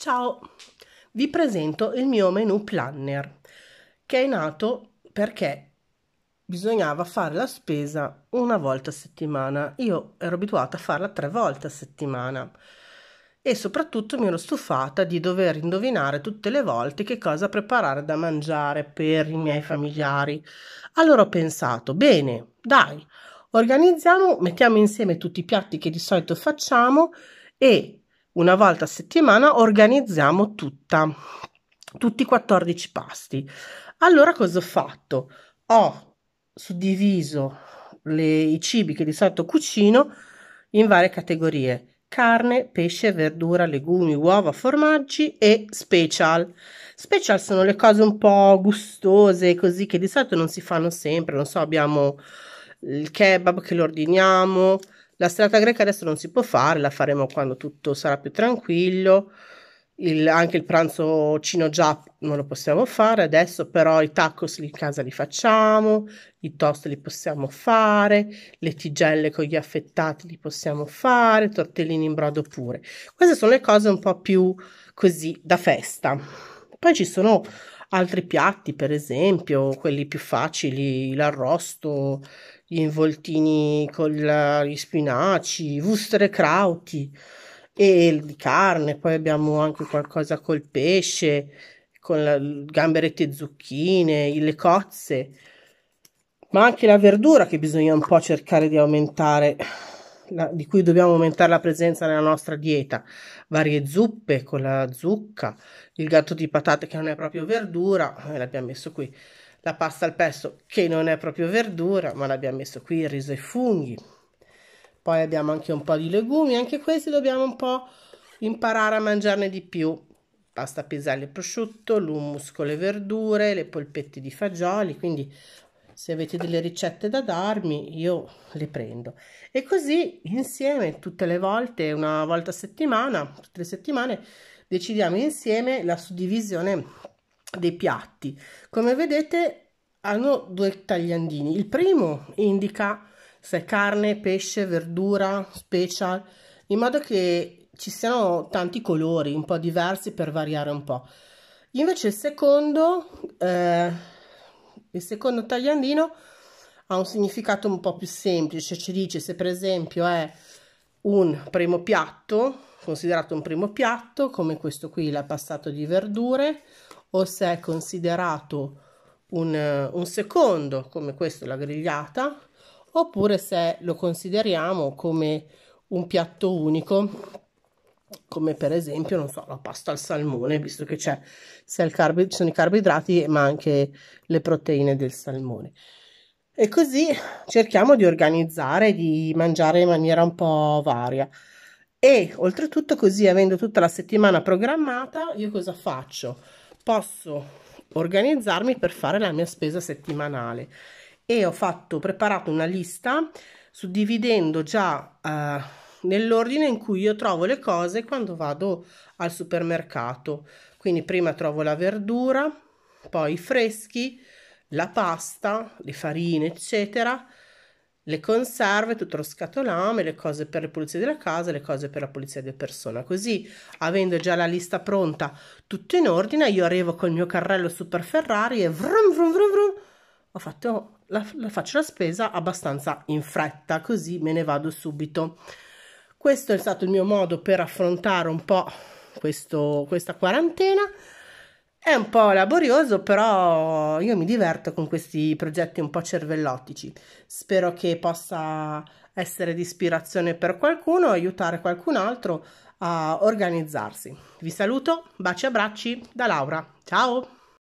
Ciao, vi presento il mio menu planner che è nato perché bisognava fare la spesa una volta a settimana. Io ero abituata a farla tre volte a settimana e soprattutto mi ero stufata di dover indovinare tutte le volte che cosa preparare da mangiare per i miei familiari. Allora ho pensato, bene, dai, organizziamo, mettiamo insieme tutti i piatti che di solito facciamo e una volta a settimana organizziamo tutta, tutti i 14 pasti. Allora cosa ho fatto? Ho suddiviso le, i cibi che di solito cucino in varie categorie carne, pesce, verdura, legumi, uova, formaggi e special. Special sono le cose un po' gustose, così che di solito non si fanno sempre, non so, abbiamo il kebab che lo ordiniamo, la strada greca adesso non si può fare, la faremo quando tutto sarà più tranquillo. Il, anche il pranzo cino già non lo possiamo fare adesso, però i tacos in casa li facciamo, i toast li possiamo fare, le tigelle con gli affettati li possiamo fare, tortellini in brodo pure. Queste sono le cose un po' più così da festa. Poi ci sono altri piatti, per esempio, quelli più facili, l'arrosto, gli involtini con gli spinaci, wustere krauti e di carne, poi abbiamo anche qualcosa col pesce, con la, gamberette e zucchine, le cozze, ma anche la verdura che bisogna un po' cercare di aumentare la, di cui dobbiamo aumentare la presenza nella nostra dieta, varie zuppe con la zucca, il gatto di patate che non è proprio verdura, eh, l'abbiamo messo qui, la pasta al pesto che non è proprio verdura, ma l'abbiamo messo qui, il riso e i funghi. Poi abbiamo anche un po' di legumi, anche questi dobbiamo un po' imparare a mangiarne di più. Pasta piselli e prosciutto, l'hummus con le verdure, le polpette di fagioli, quindi se avete delle ricette da darmi io le prendo e così insieme tutte le volte una volta a settimana tutte le settimane decidiamo insieme la suddivisione dei piatti. Come vedete hanno due tagliandini. Il primo indica se è carne, pesce, verdura, special, in modo che ci siano tanti colori un po' diversi per variare un po'. Invece il secondo, eh, il secondo tagliandino ha un significato un po' più semplice, ci dice se per esempio è un primo piatto, considerato un primo piatto, come questo qui, l'ha passato di verdure, o se è considerato un, eh, un secondo, come questo la grigliata, oppure se lo consideriamo come un piatto unico come per esempio, non so, la pasta al salmone, visto che c'è sia il carb- sono i carboidrati ma anche le proteine del salmone. E così cerchiamo di organizzare, di mangiare in maniera un po' varia. E oltretutto così, avendo tutta la settimana programmata, io cosa faccio? posso organizzarmi per fare la mia spesa settimanale e ho fatto preparato una lista suddividendo già eh, nell'ordine in cui io trovo le cose quando vado al supermercato quindi prima trovo la verdura poi i freschi la pasta le farine eccetera le conserve, tutto lo scatolame, le cose per la pulizia della casa, le cose per la pulizia di persona. Così, avendo già la lista pronta, tutto in ordine, io arrivo col mio carrello super Ferrari e vrum vrum vrum vrum, ho fatto, la, la faccio la spesa abbastanza in fretta, così me ne vado subito. Questo è stato il mio modo per affrontare un po' questo, questa quarantena. È un po' laborioso, però io mi diverto con questi progetti un po' cervellottici. Spero che possa essere di ispirazione per qualcuno, aiutare qualcun altro a organizzarsi. Vi saluto, baci e abbracci da Laura. Ciao!